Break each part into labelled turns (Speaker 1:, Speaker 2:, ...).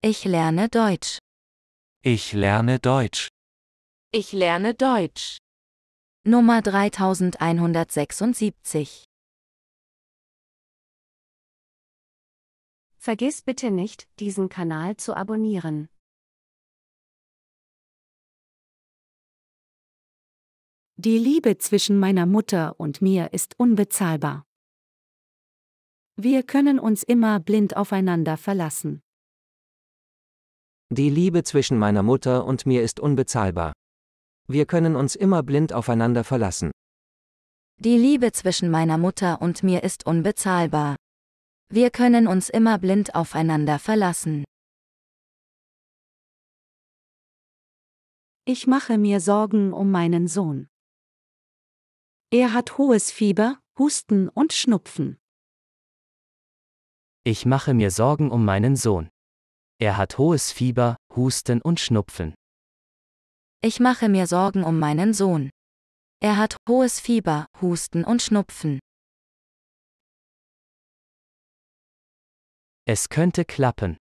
Speaker 1: Ich lerne Deutsch.
Speaker 2: Ich lerne Deutsch.
Speaker 3: Ich lerne Deutsch. Nummer 3176. Vergiss bitte nicht, diesen Kanal zu abonnieren. Die Liebe zwischen meiner Mutter und mir ist unbezahlbar. Wir können uns immer blind aufeinander verlassen.
Speaker 2: Die Liebe zwischen meiner Mutter und mir ist unbezahlbar. Wir können uns immer blind aufeinander verlassen.
Speaker 3: Die Liebe zwischen meiner Mutter und mir ist unbezahlbar. Wir können uns immer blind aufeinander verlassen.
Speaker 1: Ich mache mir Sorgen um meinen Sohn. Er hat hohes Fieber, Husten und Schnupfen.
Speaker 4: Ich mache mir Sorgen um meinen Sohn. Er hat hohes Fieber, Husten und Schnupfen.
Speaker 3: Ich mache mir Sorgen um meinen Sohn. Er hat hohes Fieber, Husten und Schnupfen.
Speaker 4: Es könnte klappen.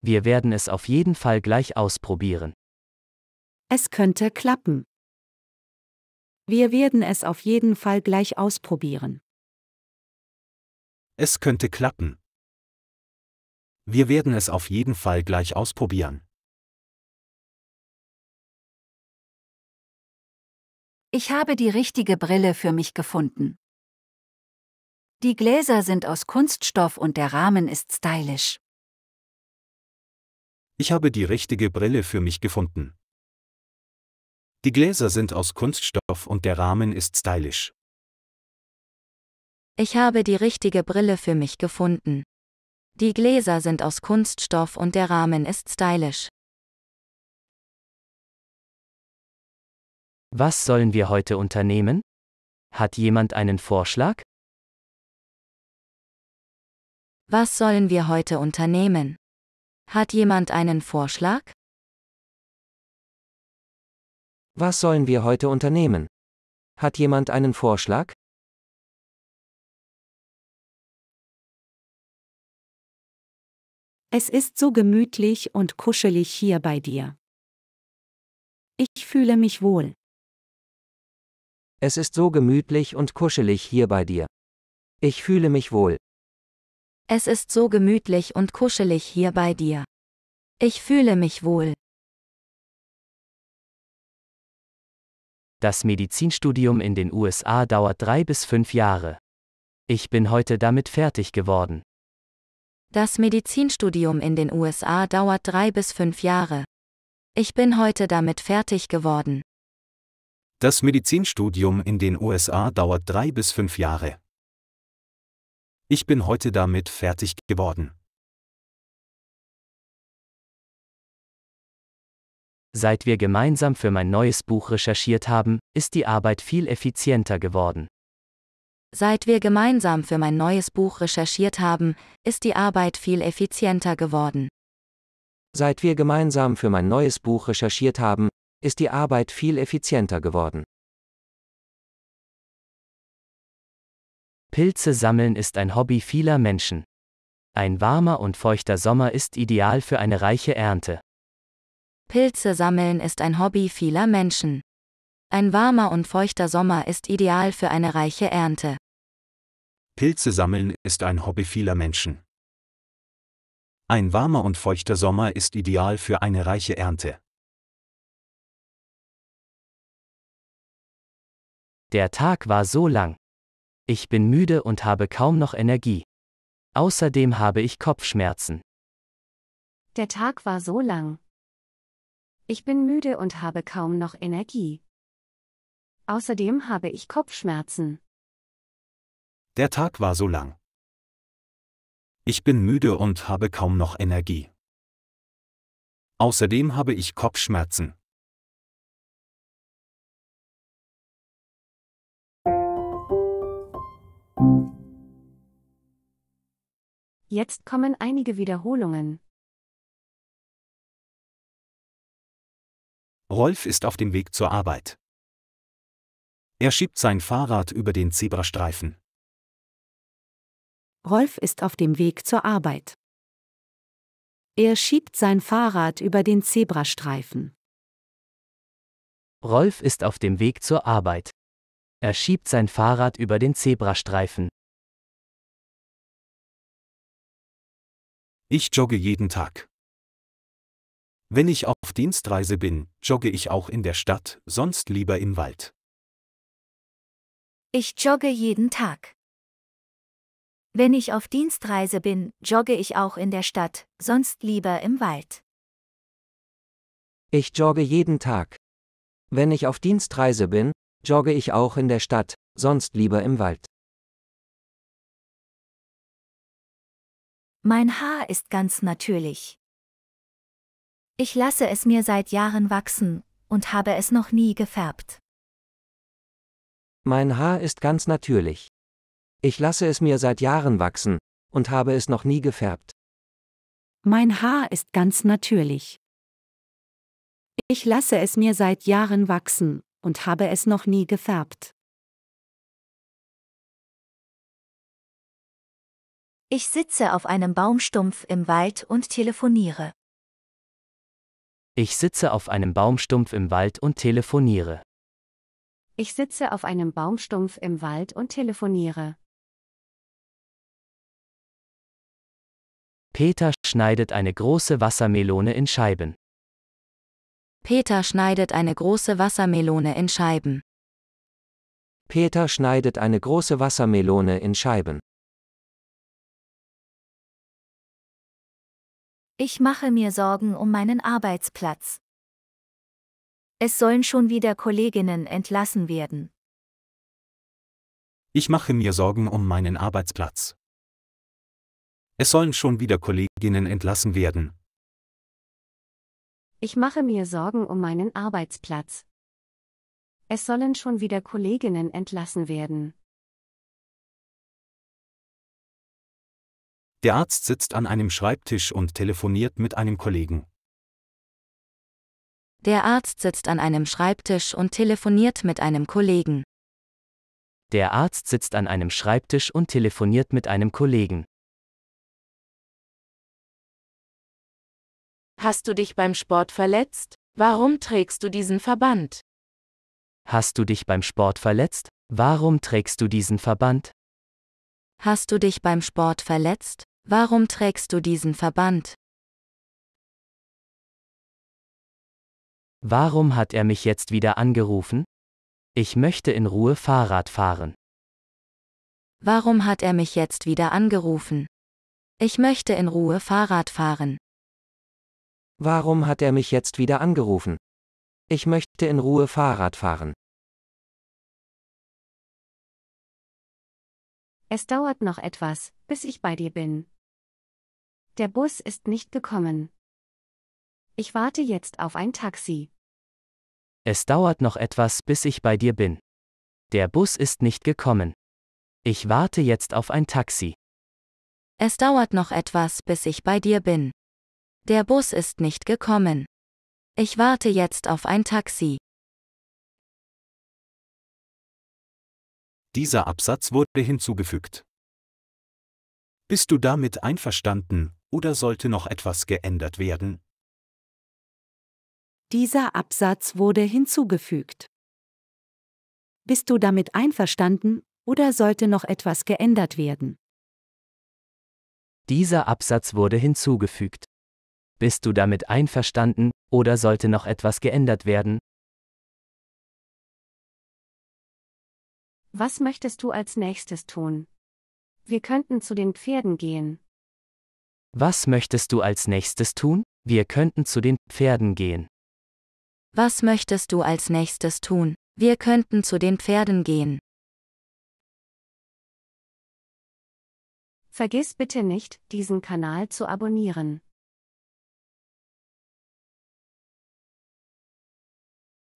Speaker 4: Wir werden es auf jeden Fall gleich ausprobieren.
Speaker 3: Es könnte klappen. Wir werden es auf jeden Fall gleich ausprobieren.
Speaker 5: Es könnte klappen. Wir werden es auf jeden Fall gleich ausprobieren.
Speaker 1: Ich habe
Speaker 3: die richtige Brille für mich gefunden. Die Gläser sind aus Kunststoff und der Rahmen ist stylisch.
Speaker 5: Ich habe die richtige Brille für mich gefunden. Die Gläser sind aus Kunststoff und der Rahmen ist stylisch.
Speaker 3: Ich habe die richtige Brille für mich gefunden. Die Gläser sind aus Kunststoff und der Rahmen ist stylisch.
Speaker 1: Was sollen wir heute unternehmen? Hat jemand einen Vorschlag?
Speaker 3: Was sollen wir heute unternehmen? Hat jemand einen Vorschlag?
Speaker 2: Was sollen wir heute unternehmen?
Speaker 1: Hat jemand einen Vorschlag? Es ist so gemütlich und kuschelig hier bei dir. Ich fühle mich wohl.
Speaker 2: Es ist so gemütlich und kuschelig hier bei dir. Ich fühle mich wohl.
Speaker 3: Es ist so gemütlich und kuschelig hier bei dir. Ich fühle mich
Speaker 1: wohl. Das Medizinstudium
Speaker 4: in den USA dauert drei bis fünf Jahre. Ich bin heute damit fertig
Speaker 5: geworden.
Speaker 3: Das Medizinstudium in den USA dauert drei bis fünf Jahre. Ich bin heute damit fertig geworden.
Speaker 5: Das Medizinstudium in den USA dauert drei bis fünf Jahre. Ich bin heute damit fertig geworden.
Speaker 4: Seit wir gemeinsam für mein neues Buch recherchiert haben, ist die Arbeit viel effizienter geworden.
Speaker 3: Seit wir gemeinsam für mein neues Buch recherchiert haben, ist die Arbeit viel effizienter geworden.
Speaker 2: Seit wir gemeinsam für mein neues Buch recherchiert haben, ist die Arbeit viel effizienter geworden. Pilze sammeln ist ein Hobby vieler
Speaker 4: Menschen. Ein warmer und feuchter Sommer ist ideal für eine reiche Ernte.
Speaker 3: Pilze sammeln ist ein Hobby vieler Menschen. Ein warmer und feuchter Sommer ist ideal für eine reiche Ernte.
Speaker 5: Pilze sammeln ist ein Hobby vieler Menschen. Ein warmer und feuchter Sommer ist ideal für eine
Speaker 1: reiche Ernte. Der Tag war so lang. Ich bin müde und habe kaum noch Energie.
Speaker 4: Außerdem habe ich Kopfschmerzen.
Speaker 3: Der Tag war so lang. Ich bin müde und habe kaum noch Energie. Außerdem habe ich Kopfschmerzen.
Speaker 5: Der Tag war so lang.
Speaker 1: Ich bin müde und habe kaum noch Energie. Außerdem habe ich Kopfschmerzen.
Speaker 3: Jetzt kommen einige Wiederholungen.
Speaker 1: Rolf ist auf dem Weg zur Arbeit.
Speaker 5: Er schiebt sein Fahrrad über den Zebrastreifen.
Speaker 3: Rolf ist auf dem Weg zur Arbeit. Er schiebt sein Fahrrad über den Zebrastreifen.
Speaker 4: Rolf ist auf dem Weg zur Arbeit.
Speaker 1: Er schiebt sein Fahrrad über den Zebrastreifen.
Speaker 5: Ich jogge jeden Tag. Wenn ich auf Dienstreise bin, jogge ich auch in der Stadt, sonst lieber im Wald.
Speaker 3: Ich jogge jeden Tag. Wenn ich auf Dienstreise bin, jogge ich auch in der Stadt, sonst lieber im Wald.
Speaker 2: Ich jogge jeden Tag. Wenn ich auf Dienstreise bin, jogge ich auch in der Stadt, sonst lieber im Wald.
Speaker 3: Mein Haar ist ganz natürlich. Ich lasse es mir seit Jahren wachsen und habe es noch nie gefärbt.
Speaker 2: Mein Haar ist ganz natürlich. Ich lasse es mir seit Jahren wachsen und habe es noch nie gefärbt.
Speaker 3: Mein Haar ist ganz natürlich. Ich lasse es mir seit Jahren wachsen und habe es noch nie gefärbt. Ich sitze auf einem Baumstumpf im Wald und telefoniere.
Speaker 4: Ich sitze auf einem Baumstumpf im Wald und telefoniere.
Speaker 3: Ich sitze auf einem Baumstumpf im Wald und telefoniere.
Speaker 4: Peter schneidet eine große Wassermelone in Scheiben.
Speaker 3: Peter schneidet eine große Wassermelone in Scheiben.
Speaker 2: Peter schneidet eine große Wassermelone in Scheiben.
Speaker 3: Ich mache mir Sorgen um meinen Arbeitsplatz. Es sollen schon wieder Kolleginnen entlassen werden.
Speaker 5: Ich mache mir Sorgen um meinen Arbeitsplatz. Es sollen schon wieder Kolleginnen entlassen werden.
Speaker 3: Ich mache mir Sorgen um meinen Arbeitsplatz. Es sollen schon wieder Kolleginnen entlassen werden.
Speaker 5: Der Arzt sitzt an einem Schreibtisch und telefoniert mit einem Kollegen.
Speaker 3: Der Arzt sitzt an einem Schreibtisch und telefoniert mit einem Kollegen.
Speaker 1: Der Arzt sitzt an einem Schreibtisch und telefoniert mit einem Kollegen. Hast du dich beim Sport
Speaker 3: verletzt? Warum trägst du diesen Verband?
Speaker 1: Hast du dich beim Sport
Speaker 4: verletzt? Warum trägst du diesen Verband?
Speaker 3: Hast du dich beim Sport verletzt? Warum trägst du diesen Verband?
Speaker 4: Warum hat er mich jetzt wieder angerufen? Ich möchte in
Speaker 2: Ruhe Fahrrad fahren.
Speaker 3: Warum hat er mich jetzt wieder angerufen? Ich möchte in Ruhe Fahrrad fahren.
Speaker 2: Warum hat er mich jetzt wieder angerufen? Ich möchte in Ruhe Fahrrad fahren.
Speaker 1: Es dauert noch etwas, bis ich bei dir
Speaker 3: bin. Der Bus ist nicht gekommen. Ich warte jetzt auf ein Taxi.
Speaker 4: Es dauert noch etwas, bis ich bei dir bin. Der Bus ist nicht gekommen. Ich warte jetzt auf ein Taxi.
Speaker 3: Es dauert noch etwas, bis ich bei dir bin. Der Bus ist nicht gekommen. Ich warte jetzt auf ein Taxi.
Speaker 5: Dieser Absatz wurde hinzugefügt. Bist du damit einverstanden oder sollte noch etwas geändert werden?
Speaker 3: Dieser Absatz wurde hinzugefügt. Bist du damit einverstanden oder sollte noch etwas geändert werden?
Speaker 4: Dieser Absatz wurde hinzugefügt. Bist du damit einverstanden, oder sollte noch etwas geändert werden?
Speaker 3: Was möchtest du als nächstes tun? Wir könnten zu den Pferden gehen.
Speaker 4: Was möchtest du als nächstes tun? Wir könnten zu den Pferden
Speaker 1: gehen.
Speaker 3: Was möchtest du als nächstes tun? Wir könnten zu den Pferden
Speaker 1: gehen. Vergiss bitte nicht, diesen Kanal zu abonnieren.